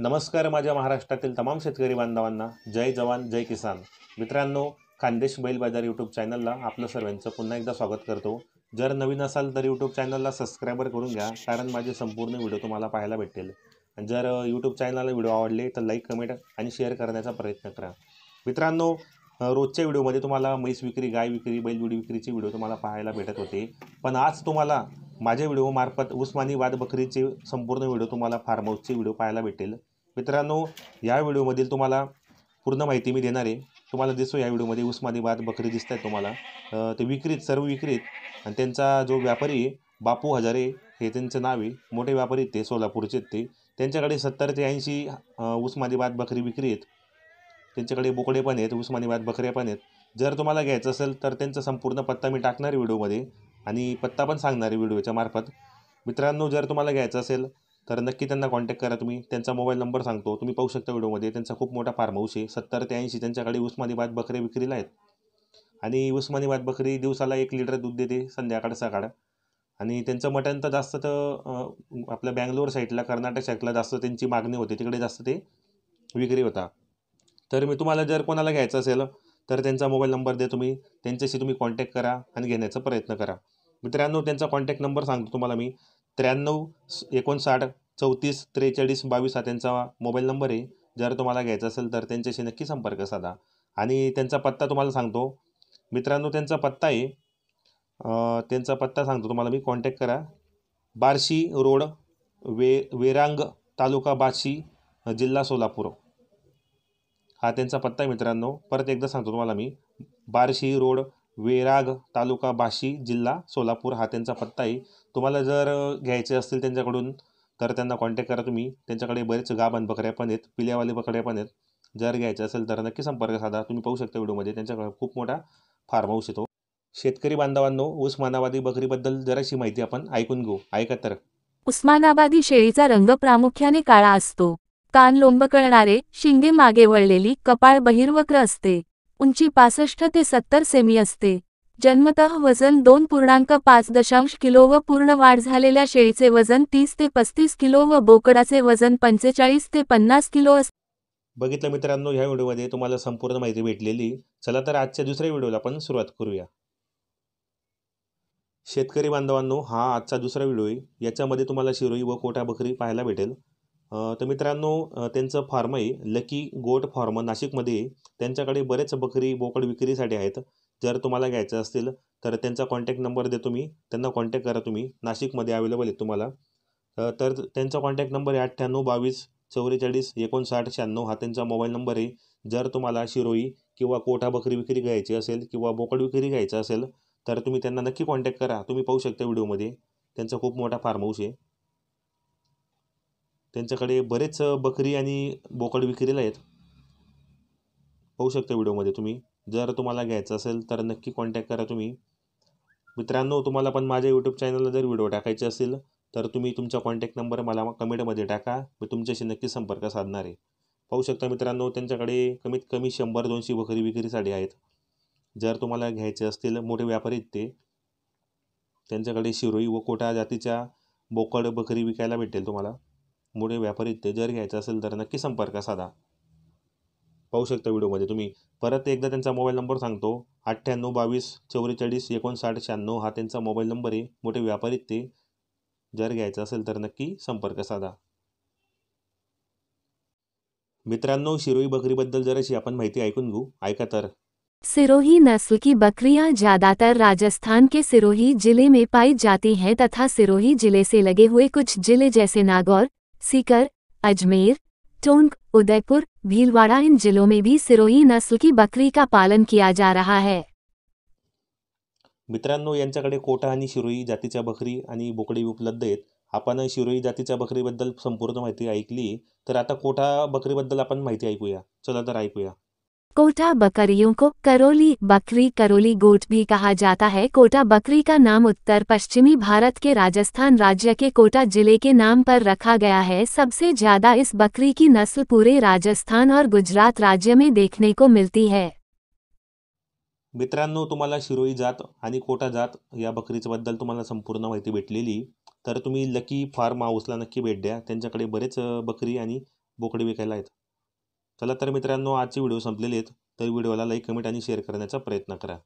नमस्कार माझ्या महाराष्ट्रातील तमाम शेतकरी बांधवांना जय जवान जय किसान मित्रांनो खानदेश बैल बाजार यूट्यूब चॅनलला आपलं सर्वांचं पुन्हा एकदा स्वागत करतो जर नवीन असाल तर यूट्यूब चॅनलला सबस्क्रायबर करून घ्या कारण माझे संपूर्ण व्हिडिओ तुम्हाला पाहायला भेटेल जर यूट्यूब चॅनलला व्हिडिओ आवडले तर लाईक कमेंट आणि शेअर करण्याचा प्रयत्न करा मित्रांनो रोजच्या व्हिडिओमध्ये तुम्हाला म्हैस विक्री गाय विक्री बैल विक्रीचे व्हिडिओ तुम्हाला पाहायला भेटत होते पण आज तुम्हाला माझ्या व्हिडिओमार्फत उस्मानी वाद बकरीचे संपूर्ण व्हिडिओ तुम्हाला फार्म हाऊसचे व्हिडिओ पाहायला भेटेल मित्रांनो या व्हिडिओमधील तुम्हाला पूर्ण माहिती मी देणार आहे तुम्हाला दिसतो या व्हिडिओमध्ये उस्मानीबाद बकरी दिसत आहेत तुम्हाला ते विक्रीत सर्व विक्रीत आणि त्यांचा जो व्यापारी आहे बापू हजारे हे त्यांचं नाव आहे मोठे व्यापारी ते सोलापूरचे ते त्यांच्याकडे सत्तर ते ऐंशी उस्मानीबाद बकरी विक्री आहेत त्यांच्याकडे बोकडे पण आहेत उस्मानाबाद बकऱ्या पण आहेत जर तुम्हाला घ्यायचं असेल तर त्यांचा संपूर्ण पत्ता मी टाकणार आहे व्हिडिओमध्ये आणि पत्ता पण सांगणार आहे व्हिडिओच्या मार्फत मित्रांनो जर तुम्हाला घ्यायचं असेल तर नक्की त्यांना कॉन्टॅक्ट करा तुम्ही त्यांचा मोबाईल नंबर सांगतो तुम्ही पाहू शकता व्हिडिओमध्ये त्यांचा खूप मोठा फार्म हाऊस आहे सत्तर ते ऐंशी त्यांच्याकडे उस्मानीबाद बकरे विक्रीला आहेत आणि उस्मानीबाद बकरी दिवसाला एक लिटर दूध देते संध्याकाळ सकाळ आणि त्यांचं मटण तर जास्त तर आपल्या बँगलोर साईडला कर्नाटक साईडला जास्त त्यांची मागणी होती तिकडे जास्त ते विक्री होता तर मी तुम्हाला जर कोणाला घ्यायचं असेल तर त्यांचा मोबाईल नंबर दे तुम्ही त्यांच्याशी तुम्ही कॉन्टॅक्ट करा आणि घेण्याचा प्रयत्न करा मित्रांनो त्यांचा कॉन्टॅक्ट नंबर सांगतो तुम्हाला मी त्र्याण्णव एकोणसाठ चौतीस त्रेचाळीस बावीस हा त्यांचा मोबाईल नंबर आहे जर तुम्हाला घ्यायचा असेल तर त्यांच्याशी नक्की संपर्क साधा आणि त्यांचा पत्ता तुम्हाला सांगतो मित्रांनो त्यांचा पत्ता आहे त्यांचा पत्ता सांगतो तुम्हाला मी कॉन्टॅक्ट करा बार्शी रोड वे वेरांग तालुका बार्शी जिल्हा सोलापूर हा त्यांचा पत्ता आहे मित्रांनो परत एकदा सांगतो तुम्हाला मी बार्शी रोड वेराग तालुका बाशी जिल्हा सोलापूर हा त्यांचा पत्ता आहे तुम्हाला जर घ्यायचे असतील त्यांच्याकडून तर त्यांना कॉन्टॅक्ट करा तुम्ही त्यांच्याकडे बरेच गाभण बकऱ्या पण आहेत पिल्यावाले बकऱ्या पण आहेत जर घ्यायचे असेल तर नक्की संपर्क साधा तुम्ही पाहू शकता व्हिडिओमध्ये त्यांच्याकडे खूप मोठा फार्म हाऊस येतो शेतकरी बांधवांनो उस्मानाबादी बकरीबद्दल जराशी माहिती आपण ऐकून घेऊ ऐका तर उस्मानाबादी शेळीचा रंग प्रामुख्याने काळा असतो कान लोंब करणारे शिंगे मागे वळलेली कपाळ बहिर्वक्र असते उंची पासष्ट ते सत्तर सेमी असते जन्मतः वजन दोन पूर्णांक पाच दशांश किलो व पूर्ण वाढ झालेल्या शेळीचे वजन तीस ते पस्तीस किलो व बोकडाचे वजन पंचेचाळीस ते पन्नास किलो असते बघितलं मित्रांनो ह्या व्हिडिओमध्ये तुम्हाला संपूर्ण माहिती भेटलेली चला तर आजच्या दुसऱ्या व्हिडिओला आपण सुरुवात करूया शेतकरी बांधवांनो हा आजचा दुसरा व्हिडिओ आहे याच्यामध्ये तुम्हाला शिरोई व कोटा बकरी पाहायला भेटेल तर मित्रांनो त्यांचं फार्म आहे लकी गोट फार्म नाशिकमध्ये त्यांच्याकडे बरेच बकरी बोकड विक्रीसाठी आहेत जर तुम्हाला घ्यायचं असतील तर त्यांचा कॉन्टॅक्ट नंबर देतो मी त्यांना कॉन्टॅक्ट करा तुम्ही नाशिकमध्ये अवेलेबल आहे तुम्हाला तर त्यांचा कॉन्टॅक्ट नंबर आहे अठ्ठ्याण्णव बावीस चौवेचाळीस एकोणसाठ शहाण्णव हा त्यांचा मोबाईल नंबर आहे जर तुम्हाला शिरोई किंवा कोठा बकरी विक्री घ्यायची असेल किंवा बोकड विक्री घ्यायचं असेल तर तुम्ही त्यांना नक्की कॉन्टॅक्ट करा तुम्ही पाहू शकता व्हिडिओमध्ये त्यांचा खूप मोठा फार्म हाऊस आहे त्यांच्याकडे बरेच बकरी आणि बोकड विक्रीला आहेत पाहू शकता व्हिडिओमध्ये तुम्ही जर तुम्हाला घ्यायचं असेल तर नक्की कॉन्टॅक्ट करा तुम्ही मित्रांनो तुम्हाला पण माझ्या यूट्यूब चॅनलला जर व्हिडिओ टाकायचे असेल तर तुम्ही तुमचा कॉन्टॅक्ट नंबर मला कमेंटमध्ये टाका मी तुमच्याशी नक्की संपर्क साधणार आहे पाहू शकता मित्रांनो त्यांच्याकडे कमीत कमी शंभर दोनशे बकरी विक्रीसाठी आहेत जर तुम्हाला घ्यायचे असतील मोठे व्यापारी ते त्यांच्याकडे शिरोई व कोटा जातीच्या बोकड बकरी विकायला भेटेल तुम्हाला मुळे व्यापारी जर घ्यायचं असेल तर नक्की संपर्क साधा पाहू शकता व्हिडिओमध्ये तुम्ही परत एकदा त्यांचा मोबाईल नंबर सांगतो अठ्ठ्याण्णव बावीस चौवेचाळीस एकोणसाठ शहाण्णव हा त्यांचा मोबाईल नंबर आहे मोठे व्यापारी ते जर घ्यायचं असेल तर नक्की संपर्क साधा मित्रांनो शिरोई बकरीबद्दल जराशी आपण माहिती ऐकून घेऊ ऐका तर सिरोही नस्ल की बकरियां ज्यादातर राजस्थान के सिरोही जिले में पाई जाती हैं तथा सिरोही जिले से लगे हुए कुछ जिले जैसे नागौर सीकर अजमेर टोंक उदयपुर भीलवाड़ा इन जिलों में भी सिरोही नस्ल की बकरी का पालन किया जा रहा है मित्रांनो यांच्याकडे कोटा आणि शिरोई जातीच्या बकरी आणि बोकडी उपलब्ध आहेत आपण शिरोई जातीच्या बकरीबद्दल संपूर्ण माहिती ऐकली तर आता कोटा बकरीबद्दल आपण माहिती ऐकूया चला तर ऐकूया कोटा बकरियों को करोली बकरी करोली गोट भी कहा जाता है कोटा बकरी का नाम उत्तर पश्चिमी भारत के राजस्थान राज्य के कोटा जिले के नाम पर रखा गया है सबसे ज्यादा इस बकरी की नस्ल पूरे राजस्थान और गुजरात राज्य में देखने को मिलती है मित्रांनो तुम्हाला शिरोई जात आणि कोटा जात या बकरीच्याबद्दल तुम्हाला संपूर्ण माहिती भेटलेली तर तुम्ही लकी फार्म हाऊसला नक्की भेट द्या त्यांच्याकडे बरेच बकरी आणि बोकडे विकायला आहेत चला तर मित्रांनो आजची व्हिडिओ संपलेली आहेत तर व्हिडिओला लाईक कमेंट आणि शेअर करण्याचा प्रयत्न करा